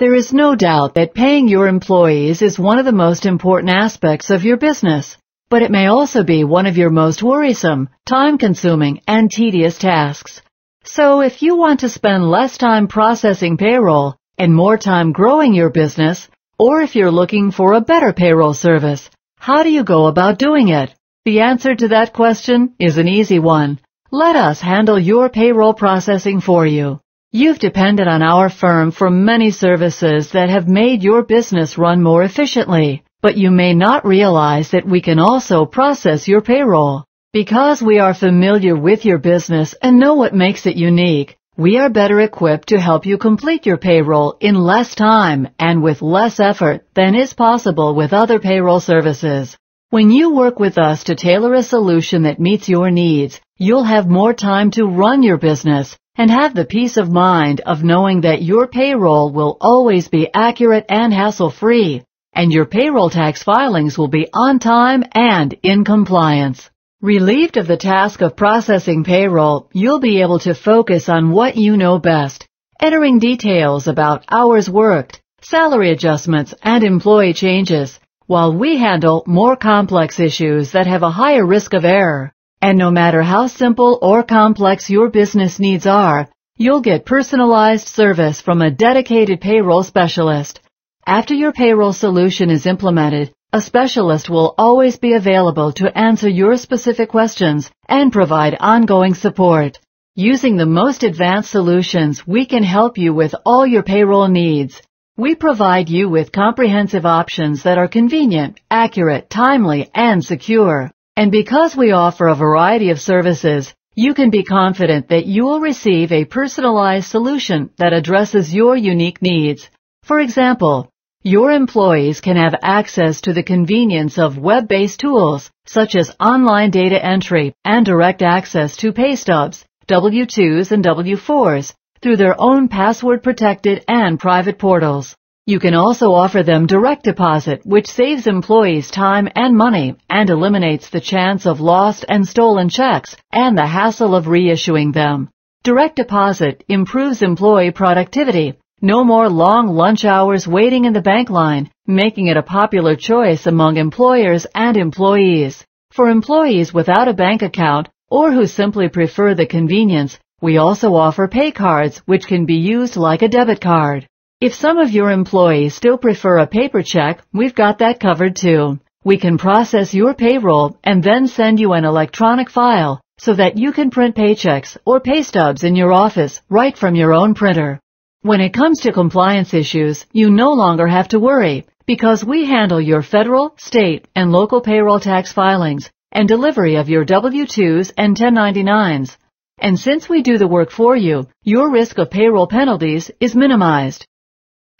There is no doubt that paying your employees is one of the most important aspects of your business, but it may also be one of your most worrisome, time-consuming, and tedious tasks. So if you want to spend less time processing payroll and more time growing your business, or if you're looking for a better payroll service, how do you go about doing it? The answer to that question is an easy one. Let us handle your payroll processing for you. You've depended on our firm for many services that have made your business run more efficiently, but you may not realize that we can also process your payroll. Because we are familiar with your business and know what makes it unique, we are better equipped to help you complete your payroll in less time and with less effort than is possible with other payroll services. When you work with us to tailor a solution that meets your needs, you'll have more time to run your business and have the peace of mind of knowing that your payroll will always be accurate and hassle-free, and your payroll tax filings will be on time and in compliance. Relieved of the task of processing payroll, you'll be able to focus on what you know best, entering details about hours worked, salary adjustments, and employee changes, while we handle more complex issues that have a higher risk of error. And no matter how simple or complex your business needs are, you'll get personalized service from a dedicated payroll specialist. After your payroll solution is implemented, a specialist will always be available to answer your specific questions and provide ongoing support. Using the most advanced solutions, we can help you with all your payroll needs. We provide you with comprehensive options that are convenient, accurate, timely, and secure. And because we offer a variety of services, you can be confident that you will receive a personalized solution that addresses your unique needs. For example, your employees can have access to the convenience of web-based tools such as online data entry and direct access to pay stubs, W-2s and W-4s through their own password-protected and private portals. You can also offer them direct deposit, which saves employees time and money and eliminates the chance of lost and stolen checks and the hassle of reissuing them. Direct deposit improves employee productivity. No more long lunch hours waiting in the bank line, making it a popular choice among employers and employees. For employees without a bank account or who simply prefer the convenience, we also offer pay cards which can be used like a debit card. If some of your employees still prefer a paper check, we've got that covered too. We can process your payroll and then send you an electronic file so that you can print paychecks or pay stubs in your office right from your own printer. When it comes to compliance issues, you no longer have to worry because we handle your federal, state, and local payroll tax filings and delivery of your W-2s and 1099s. And since we do the work for you, your risk of payroll penalties is minimized.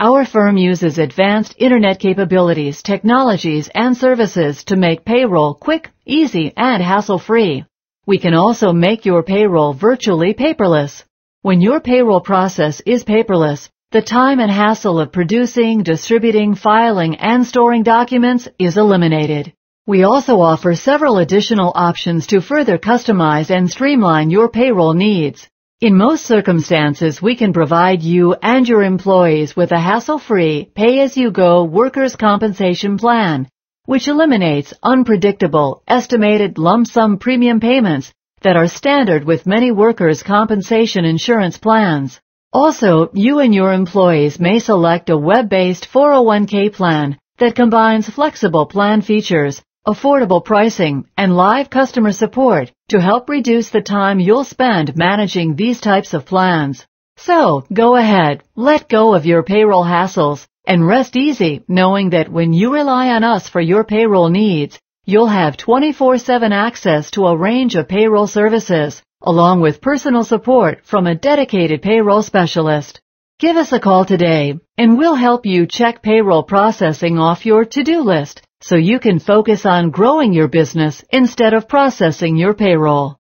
Our firm uses advanced internet capabilities, technologies, and services to make payroll quick, easy, and hassle-free. We can also make your payroll virtually paperless. When your payroll process is paperless, the time and hassle of producing, distributing, filing, and storing documents is eliminated. We also offer several additional options to further customize and streamline your payroll needs. In most circumstances, we can provide you and your employees with a hassle-free, pay-as-you-go workers' compensation plan, which eliminates unpredictable, estimated lump sum premium payments that are standard with many workers' compensation insurance plans. Also, you and your employees may select a web-based 401k plan that combines flexible plan features affordable pricing, and live customer support to help reduce the time you'll spend managing these types of plans. So, go ahead, let go of your payroll hassles, and rest easy knowing that when you rely on us for your payroll needs, you'll have 24-7 access to a range of payroll services, along with personal support from a dedicated payroll specialist. Give us a call today, and we'll help you check payroll processing off your to-do list so you can focus on growing your business instead of processing your payroll.